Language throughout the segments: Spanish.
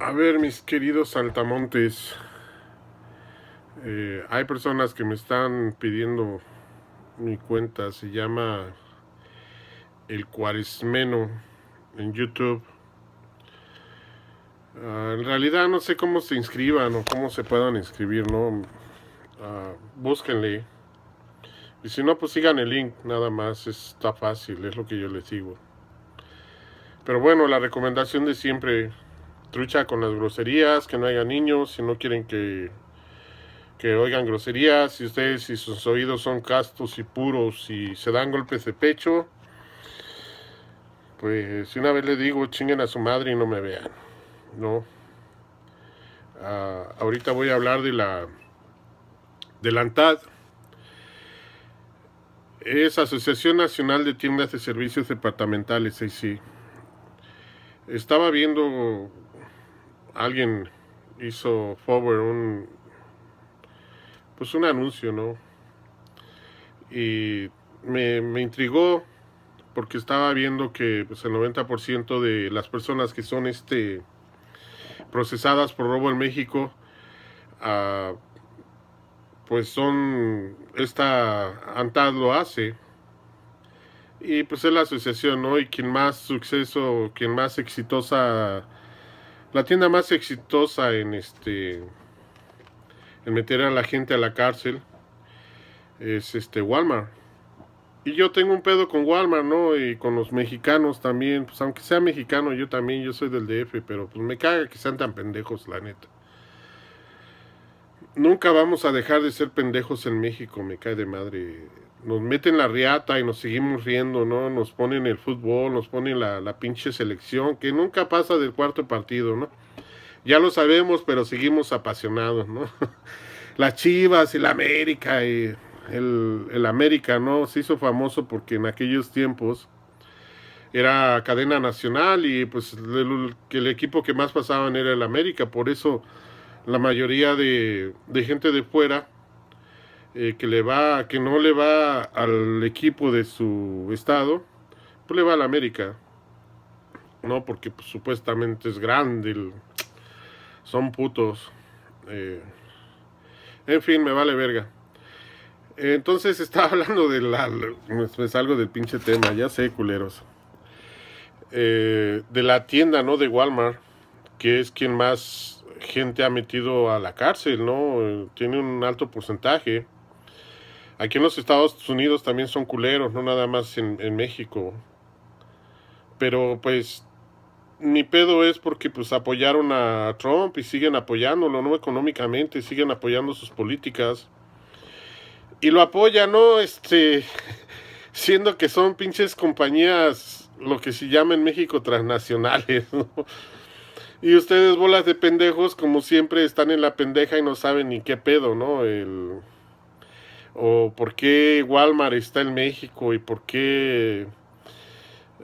A ver, mis queridos saltamontes. Eh, hay personas que me están pidiendo mi cuenta. Se llama El Cuaresmeno en YouTube. Ah, en realidad no sé cómo se inscriban o cómo se puedan inscribir, ¿no? Ah, búsquenle. Y si no, pues sigan el link, nada más. Está fácil, es lo que yo les digo. Pero bueno, la recomendación de siempre trucha con las groserías, que no haya niños, si no quieren que, que oigan groserías, si ustedes, y sus oídos son castos y puros y se dan golpes de pecho, pues si una vez le digo chinguen a su madre y no me vean, ¿no? Ah, ahorita voy a hablar de la, delantad Es Asociación Nacional de Tiendas de Servicios Departamentales, ahí sí. Estaba viendo alguien hizo un pues un anuncio, ¿no? Y me, intrigó porque estaba viendo que pues, el 90% de las personas que son este procesadas por robo en México ah, pues son esta ANTAD lo hace y pues es la asociación, ¿no? Y quien más suceso, quien más exitosa la tienda más exitosa en este en meter a la gente a la cárcel es este Walmart. Y yo tengo un pedo con Walmart, ¿no? Y con los mexicanos también, pues aunque sea mexicano, yo también, yo soy del DF, pero pues me caga que sean tan pendejos, la neta nunca vamos a dejar de ser pendejos en México, me cae de madre. Nos meten la riata y nos seguimos riendo, ¿no? Nos ponen el fútbol, nos ponen la, la pinche selección, que nunca pasa del cuarto partido, ¿no? Ya lo sabemos, pero seguimos apasionados, ¿no? Las Chivas y la América y el, el América, ¿no? Se hizo famoso porque en aquellos tiempos era cadena nacional y pues el, el equipo que más pasaban era el América, por eso la mayoría de, gente de fuera eh, que le va que no le va al equipo de su estado pues le va la América no porque pues, supuestamente es grande son putos eh, en fin me vale verga entonces estaba hablando de la me salgo del pinche tema ya sé culeros eh, de la tienda no de Walmart que es quien más gente ha metido a la cárcel, ¿no? Tiene un alto porcentaje. Aquí en los Estados Unidos también son culeros, no nada más en, México. Pero pues mi pedo es porque pues apoyaron a Trump y siguen apoyándolo, ¿no? Económicamente, siguen apoyando sus políticas. Y lo apoyan, ¿no? Este, siendo que son pinches compañías, lo que se llama en México transnacionales, ¿no? Y ustedes, bolas de pendejos, como siempre, están en la pendeja y no saben ni qué pedo, ¿no? El... O por qué Walmart está en México y por qué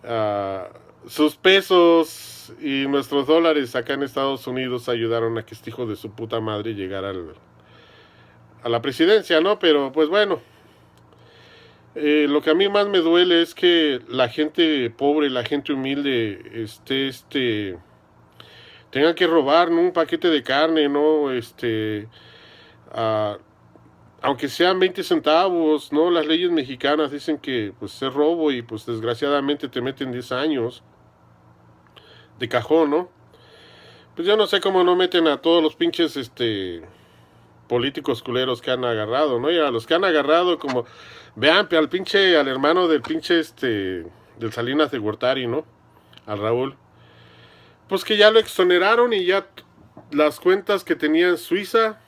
ah, sus pesos y nuestros dólares acá en Estados Unidos ayudaron a que este hijo de su puta madre llegara a la presidencia, ¿no? Pero pues bueno, eh, lo que a mí más me duele es que la gente pobre, la gente humilde esté, este tengan que robar un paquete de carne, ¿no? Este, ah, aunque sean 20 centavos, ¿no? Las leyes mexicanas dicen que pues es robo y pues desgraciadamente te meten 10 años de cajón, ¿no? Pues yo no sé cómo no meten a todos los pinches este políticos culeros que han agarrado, ¿no? Y a los que han agarrado como vean al pinche al hermano del pinche este del Salinas de Gortari, ¿no? Al Raúl pues que ya lo exoneraron y ya las cuentas que tenía en Suiza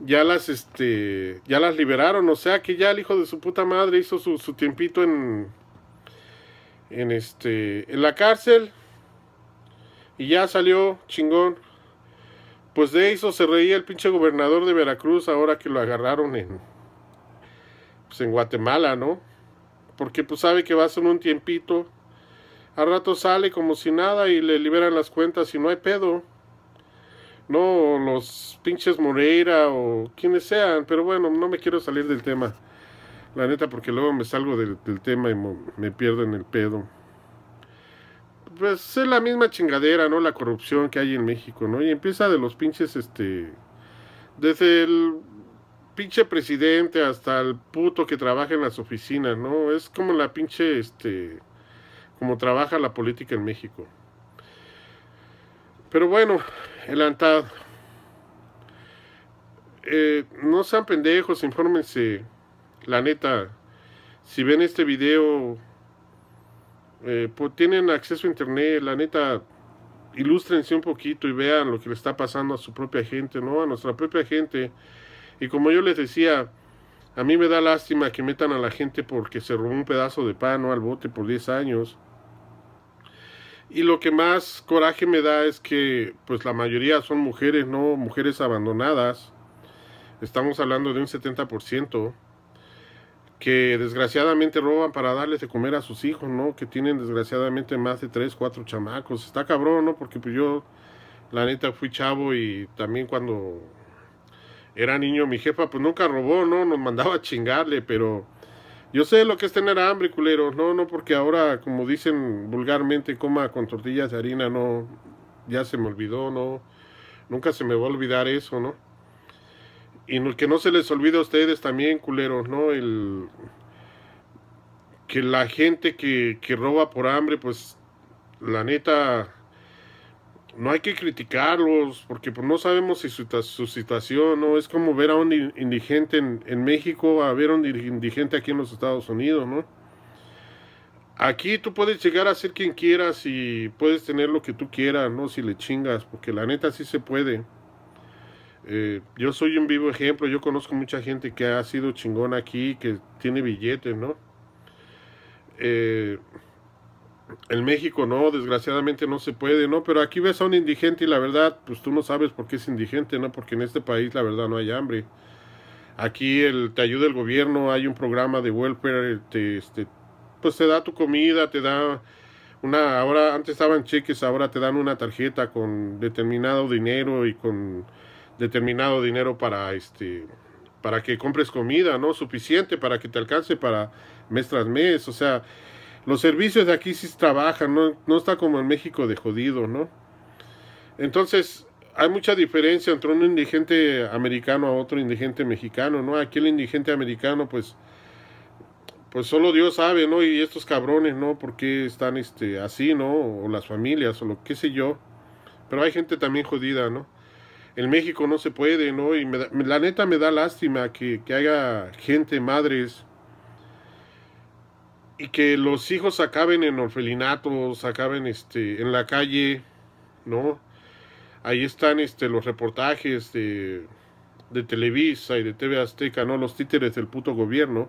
ya las este ya las liberaron, o sea que ya el hijo de su puta madre hizo su, tiempito en en este en la cárcel y ya salió chingón. Pues de eso se reía el pinche gobernador de Veracruz ahora que lo agarraron en pues en Guatemala, ¿no? Porque pues sabe que va a ser un tiempito a rato sale como si nada y le liberan las cuentas y no hay pedo. No los pinches Moreira o quienes sean, pero bueno, no me quiero salir del tema. La neta, porque luego me salgo del, tema y me pierdo en el pedo. Pues es la misma chingadera, ¿no? La corrupción que hay en México, ¿no? Y empieza de los pinches, este. Desde el pinche presidente hasta el puto que trabaja en las oficinas, ¿no? Es como la pinche, este trabaja la política en México. Pero bueno, el ANTAD. Eh, no sean pendejos, infórmense. La neta, si ven este video, eh, pues tienen acceso a internet, la neta, ilústrense un poquito y vean lo que le está pasando a su propia gente, ¿no? A nuestra propia gente. Y como yo les decía, a mí me da lástima que metan a la gente porque se robó un pedazo de pan o al bote por 10 años. Y lo que más coraje me da es que pues la mayoría son mujeres, ¿no? Mujeres abandonadas. Estamos hablando de un 70% que desgraciadamente roban para darles de comer a sus hijos, ¿no? Que tienen desgraciadamente más de 3, 4 chamacos. Está cabrón, ¿no? Porque pues yo la neta fui chavo y también cuando era niño mi jefa pues nunca robó, ¿no? Nos mandaba a chingarle, pero yo sé lo que es tener hambre, culero. No, no, porque ahora, como dicen vulgarmente, coma con tortillas de harina, no. Ya se me olvidó, no. Nunca se me va a olvidar eso, ¿no? Y que no se les olvide a ustedes también, culeros, ¿no? El. Que la gente que roba por hambre, pues. La neta no hay que criticarlos porque pues, no sabemos si su, situación no es como ver a un indigente en, México a ver a un indigente aquí en los Estados Unidos, ¿no? Aquí tú puedes llegar a ser quien quieras y puedes tener lo que tú quieras, ¿no? Si le chingas, porque la neta sí se puede. Eh, yo soy un vivo ejemplo, yo conozco mucha gente que ha sido chingón aquí, que tiene billetes, ¿no? Eh, en México no, desgraciadamente no se puede, ¿no? Pero aquí ves a un indigente y la verdad, pues tú no sabes por qué es indigente, ¿no? Porque en este país la verdad no hay hambre. Aquí el, te ayuda el gobierno, hay un programa de welfare, te, este, pues te da tu comida, te da una, ahora antes estaban cheques, ahora te dan una tarjeta con determinado dinero y con determinado dinero para este para que compres comida, ¿no? Suficiente para que te alcance para mes tras mes, o sea, los servicios de aquí sí trabajan, no, no está como en México de jodido, ¿no? Entonces, hay mucha diferencia entre un indigente americano a otro indigente mexicano, ¿no? Aquel indigente americano, pues, pues solo Dios sabe, ¿no? Y estos cabrones, ¿no? ¿Por qué están este, así, ¿no? O las familias, o lo que sé yo. Pero hay gente también jodida, ¿no? En México no se puede, ¿no? Y la neta me da lástima que, que haya gente, madres, y que los hijos acaben en orfelinatos, acaben este, en la calle, ¿no? Ahí están este, los reportajes de, de Televisa y de TV Azteca, ¿no? Los títeres del puto gobierno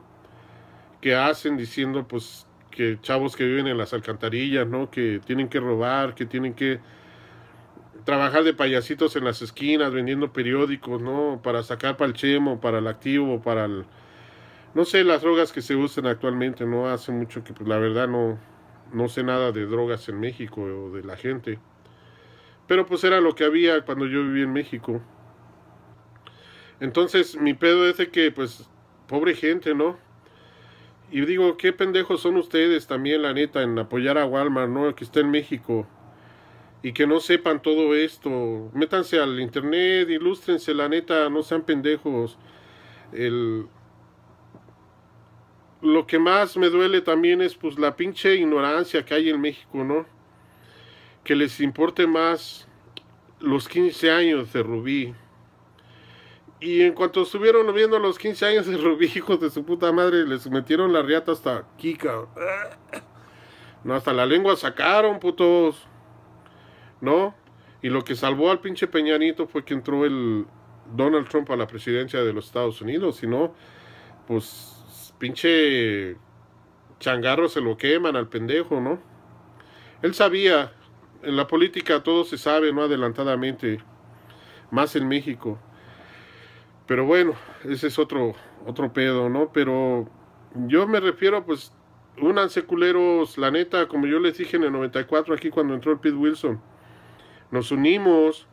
que hacen diciendo, pues, que chavos que viven en las alcantarillas, ¿no? Que tienen que robar, que tienen que trabajar de payasitos en las esquinas, vendiendo periódicos, ¿no? Para sacar para el chemo, para el activo, para el no sé las drogas que se usan actualmente, no hace mucho que pues, la verdad no, no sé nada de drogas en México o de la gente. Pero pues era lo que había cuando yo viví en México. Entonces mi pedo es que pues pobre gente, ¿no? Y digo, qué pendejos son ustedes también, la neta, en apoyar a Walmart, ¿no? Que está en México. Y que no sepan todo esto. Métanse al internet, ilústrense, la neta, no sean pendejos. El, lo que más me duele también es pues la pinche ignorancia que hay en México, ¿no? Que les importe más los 15 años de Rubí. Y en cuanto estuvieron viendo los 15 años de Rubí, hijos de su puta madre, les metieron la riata hasta Kika No, hasta la lengua sacaron, putos. ¿No? Y lo que salvó al pinche Peñanito fue que entró el Donald Trump a la presidencia de los Estados Unidos. Si no, pues pinche changarro se lo queman al pendejo, ¿no? Él sabía, en la política todo se sabe, ¿no? Adelantadamente, más en México. Pero bueno, ese es otro, otro pedo, ¿no? Pero yo me refiero, pues, únanse culeros, la neta, como yo les dije en el 94, aquí cuando entró el Pete Wilson, nos unimos.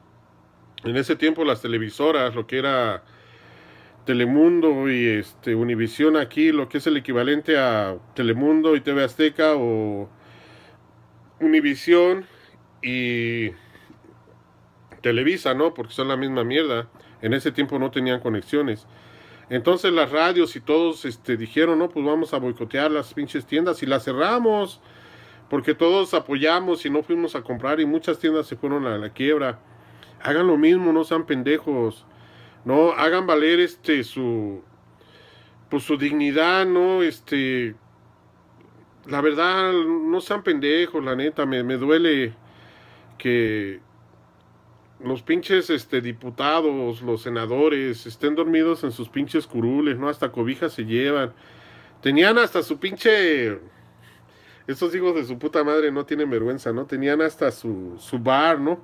En ese tiempo las televisoras, lo que era Telemundo y este Univisión aquí, lo que es el equivalente a Telemundo y TV Azteca o Univisión y Televisa, ¿no? Porque son la misma mierda. En ese tiempo no tenían conexiones. Entonces las radios y todos este, dijeron, no, pues vamos a boicotear las pinches tiendas y las cerramos. Porque todos apoyamos y no fuimos a comprar y muchas tiendas se fueron a la quiebra. Hagan lo mismo, no sean pendejos. ¿no? Hagan valer este su pues su dignidad, ¿no? Este la verdad no sean pendejos, la neta me, me duele que los pinches este diputados, los senadores estén dormidos en sus pinches curules, ¿no? Hasta cobijas se llevan. Tenían hasta su pinche estos hijos de su puta madre no tienen vergüenza, ¿no? Tenían hasta su, su bar, ¿no?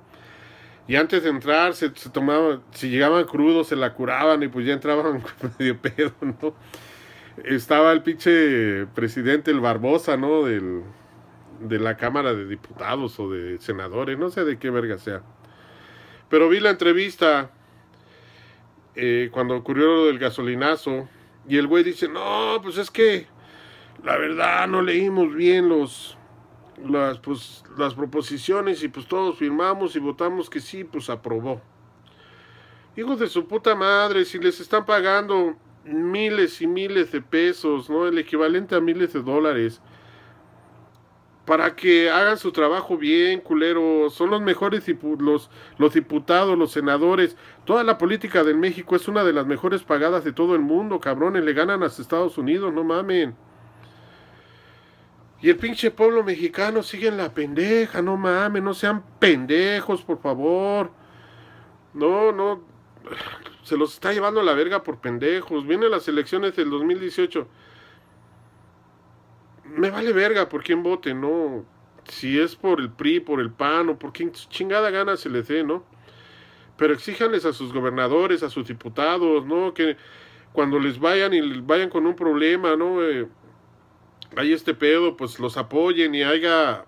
Y antes de entrar, se, tomaban, si llegaban crudos, se la curaban y pues ya entraban medio pedo, ¿no? Estaba el pinche presidente, el Barbosa, ¿no? de la Cámara de Diputados o de Senadores, no sé de qué verga sea. Pero vi la entrevista eh, cuando ocurrió lo del gasolinazo y el güey dice, no, pues es que la verdad no leímos bien los, las, pues, las proposiciones y pues todos firmamos y votamos que sí, pues aprobó. Hijos de su puta madre, si les están pagando miles y miles de pesos, ¿no? El equivalente a miles de dólares. Para que hagan su trabajo bien, culero. Son los mejores los, los diputados, los senadores. Toda la política de México es una de las mejores pagadas de todo el mundo, cabrones. Le ganan a Estados Unidos, no mamen. Y el pinche pueblo mexicano sigue en la pendeja, no mames, no sean pendejos, por favor. No, no, se los está llevando a la verga por pendejos. Vienen las elecciones del 2018. Me vale verga por quién vote, ¿no? Si es por el PRI, por el PAN o por quien chingada gana se les dé, ¿no? Pero exíjanles a sus gobernadores, a sus diputados, ¿no? Que cuando les vayan y les vayan con un problema, ¿no? Eh, hay este pedo, pues los apoyen y haya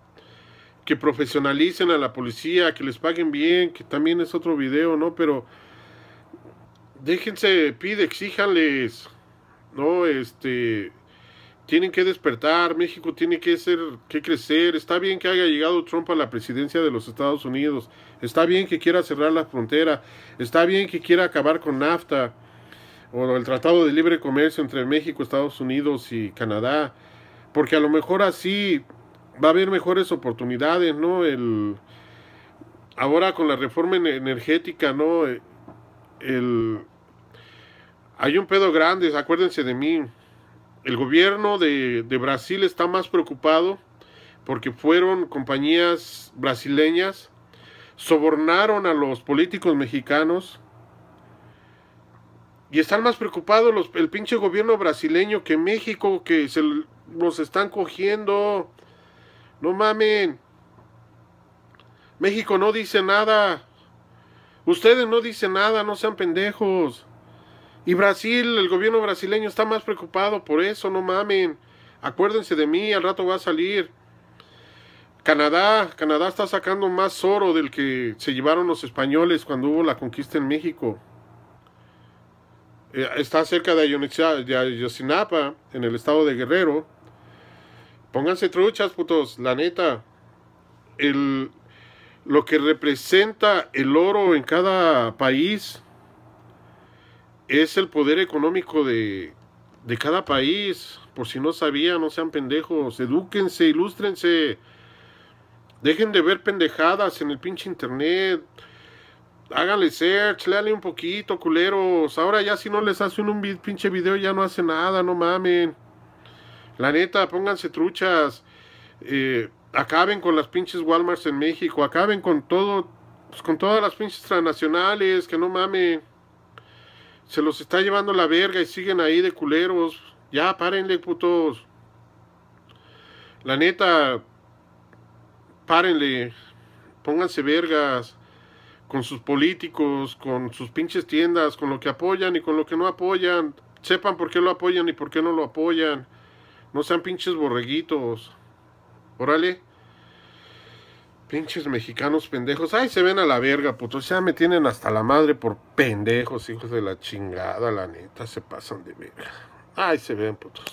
que profesionalicen a la policía, que les paguen bien, que también es otro video, ¿no? Pero déjense, pide, exíjanles, ¿no? Este, tienen que despertar, México tiene que ser, que crecer, está bien que haya llegado Trump a la presidencia de los Estados Unidos, está bien que quiera cerrar la frontera, está bien que quiera acabar con NAFTA, o el Tratado de Libre Comercio entre México, Estados Unidos y Canadá, porque a lo mejor así va a haber mejores oportunidades, ¿no? El, ahora con la reforma energética, ¿no? E-, el, hay un pedo grande, acuérdense de mí. El gobierno de, Brasil está más preocupado porque fueron compañías brasileñas, sobornaron a los políticos mexicanos y están más preocupados el pinche gobierno brasileño que México, que se, los están cogiendo. No mamen. México no dice nada. Ustedes no dicen nada, no sean pendejos. Y Brasil, el gobierno brasileño está más preocupado por eso, no mamen. Acuérdense de mí, al rato va a salir. Canadá, Canadá está sacando más oro del que se llevaron los españoles cuando hubo la conquista en México. Eh, está cerca de Ayotzinapa, en el estado de Guerrero. Pónganse truchas, putos, la neta. lo que representa el oro en cada país es el poder económico de, cada país. Por si no sabían, no sean pendejos. Edúquense, ilústrense. Dejen de ver pendejadas en el pinche internet. Háganle search, léanle un poquito, culeros. Ahora ya si no les hace un, un pinche video ya no hace nada, no mamen. La neta, pónganse truchas. Eh, acaben con las pinches Walmarts en México. Acaben con todo. Pues, con todas las pinches transnacionales. Que no mame, Se los está llevando la verga y siguen ahí de culeros. Ya, párenle, putos. La neta. Párenle. Pónganse vergas con sus políticos, con sus pinches tiendas, con lo que apoyan y con lo que no apoyan. Sepan por qué lo apoyan y por qué no lo apoyan. No sean pinches borreguitos. Órale. Pinches mexicanos pendejos. Ay, se ven a la verga, putos. Ya me tienen hasta la madre por pendejos, hijos de la chingada, la neta. Se pasan de verga. Ay, se ven, putos.